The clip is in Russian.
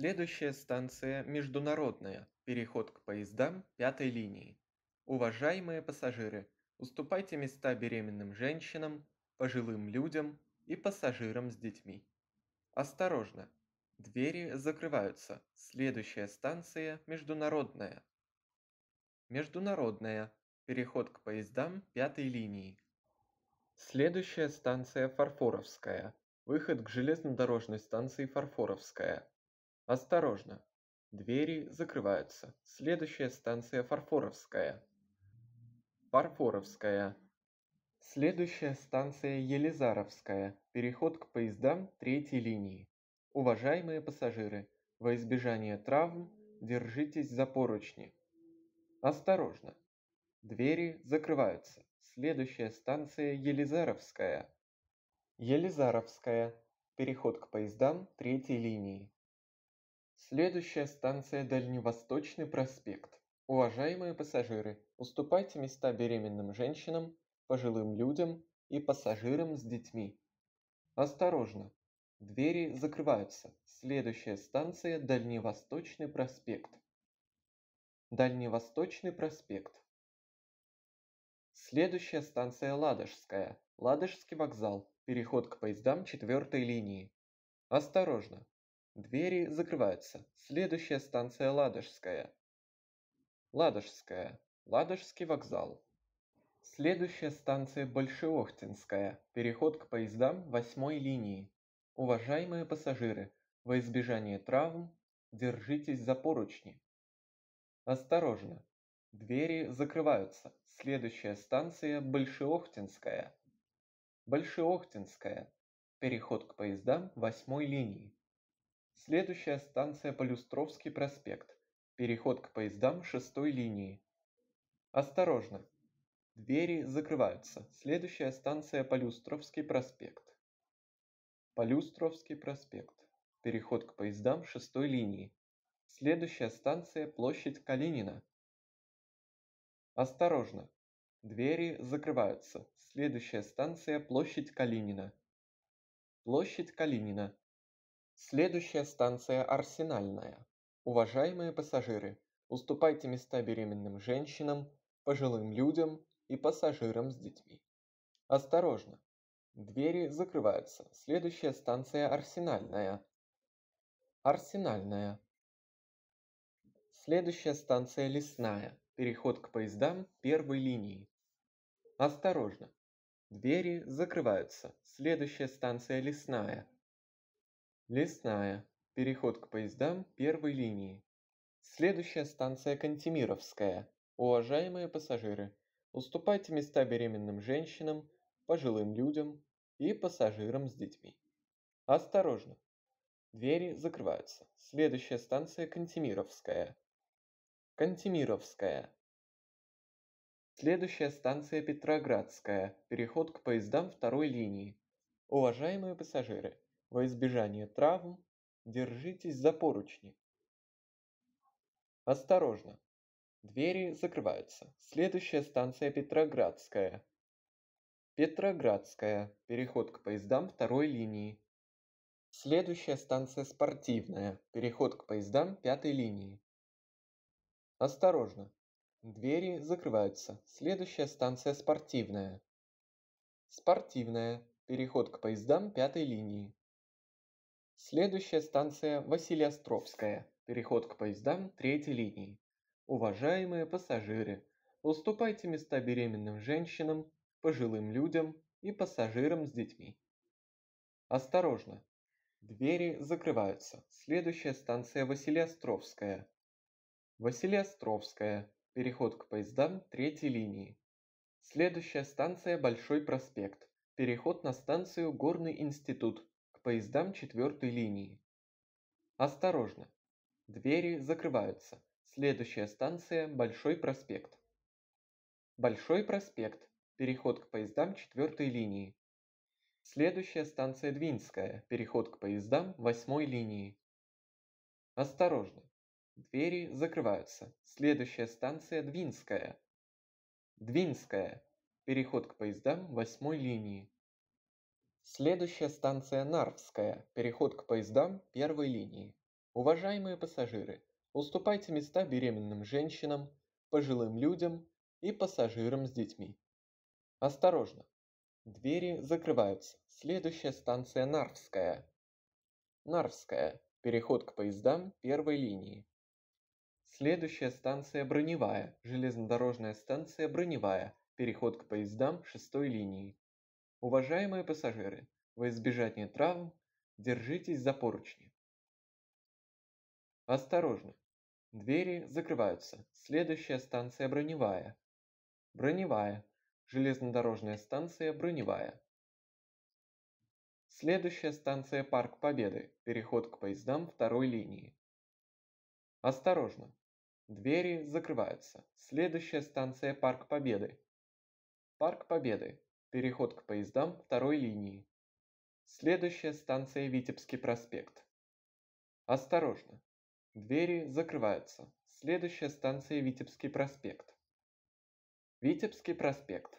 Следующая станция Международная, переход к поездам пятой линии. Уважаемые пассажиры, уступайте места беременным женщинам, пожилым людям и пассажирам с детьми. Осторожно! Двери закрываются. Следующая станция Международная. Международная. Переход к поездам пятой линии. Следующая станция Фарфоровская. Выход к железнодорожной станции Фарфоровская. Осторожно, двери закрываются. Следующая станция Фарфоровская. Фарфоровская. Следующая станция Елизаровская. Переход к поездам третьей линии. Уважаемые пассажиры, во избежание травм держитесь за поручни. Осторожно. Двери закрываются. Следующая станция Елизаровская. Елизаровская. Переход к поездам третьей линии. Следующая станция Дальневосточный проспект. Уважаемые пассажиры, уступайте места беременным женщинам, пожилым людям и пассажирам с детьми. Осторожно! Двери закрываются. Следующая станция – Дальневосточный проспект. Дальневосточный проспект. Следующая станция – Ладожская. Ладожский вокзал. Переход к поездам четвертой линии. Осторожно! Двери закрываются. Следующая станция Ладожская. Ладожская. Ладожский вокзал. Следующая станция Большеохтинская. Переход к поездам восьмой линии. Уважаемые пассажиры, во избежание травм держитесь за поручни. Осторожно. Двери закрываются. Следующая станция Большеохтинская. Большеохтинская. Переход к поездам восьмой линии. Следующая станция Полюстровский проспект. Переход к поездам шестой линии. Осторожно. Двери закрываются. Следующая станция Полюстровский проспект. Полюстровский проспект. Переход к поездам шестой линии. Следующая станция Площадь Калинина. Осторожно. Двери закрываются. Следующая станция Площадь Калинина. Площадь Калинина. Следующая станция Арсенальная. Уважаемые пассажиры, уступайте места беременным женщинам, пожилым людям и пассажирам с детьми. Осторожно! Двери закрываются. Следующая станция Арсенальная. Арсенальная. Следующая станция Лесная. Переход к поездам первой линии. Осторожно! Двери закрываются. Следующая станция Лесная. Лесная. Переход к поездам первой линии. Следующая станция Кантемировская. Уважаемые пассажиры, уступайте места беременным женщинам, пожилым людям и пассажирам с детьми. Осторожно. Двери закрываются. Следующая станция Кантемировская. Кантемировская. Следующая станция Петроградская. Переход к поездам второй линии. Уважаемые пассажиры, во избежание травм держитесь за поручни. Осторожно. Двери закрываются. Следующая станция Петроградская. Петроградская. Переход к поездам второй линии. Следующая станция Спортивная. Переход к поездам пятой линии. Осторожно. Двери закрываются. Следующая станция Спортивная. Спортивная. Переход к поездам пятой линии. Следующая станция Василиостровская. Переход к поездам третьей линии. Уважаемые пассажиры, уступайте места беременным женщинам, пожилым людям и пассажирам с детьми. Осторожно. Двери закрываются. Следующая станция Василиостровская. Василиостровская. Переход к поездам третьей линии. Следующая станция Большой проспект. Переход на станцию Горный институт поездам четвертой линии. Осторожно! Двери закрываются. Следующая станция – Большой проспект. Большой проспект. Переход к поездам четвертой линии. Следующая станция Двинская. Переход к поездам восьмой линии. Осторожно. Двери закрываются. Следующая станция Двинская. Двинская. Переход к поездам восьмой линии. Следующая станция Нарвская, переход к поездам первой линии. Уважаемые пассажиры, уступайте места беременным женщинам, пожилым людям и пассажирам с детьми. Осторожно! Двери закрываются. Следующая станция Нарвская. Нарвская. Переход к поездам первой линии. Следующая станция Броневая. Железнодорожная станция Броневая. Переход к поездам шестой линии. Уважаемые пассажиры, во избежание травм держитесь за поручни. Осторожно. Двери закрываются. Следующая станция броневая. Броневая. Железнодорожная станция броневая. Следующая станция Парк Победы. Переход к поездам второй линии. Осторожно. Двери закрываются. Следующая станция Парк Победы. Парк Победы. Переход к поездам второй линии. Следующая станция Витебский проспект. Осторожно. Двери закрываются. Следующая станция Витебский проспект. Витебский проспект.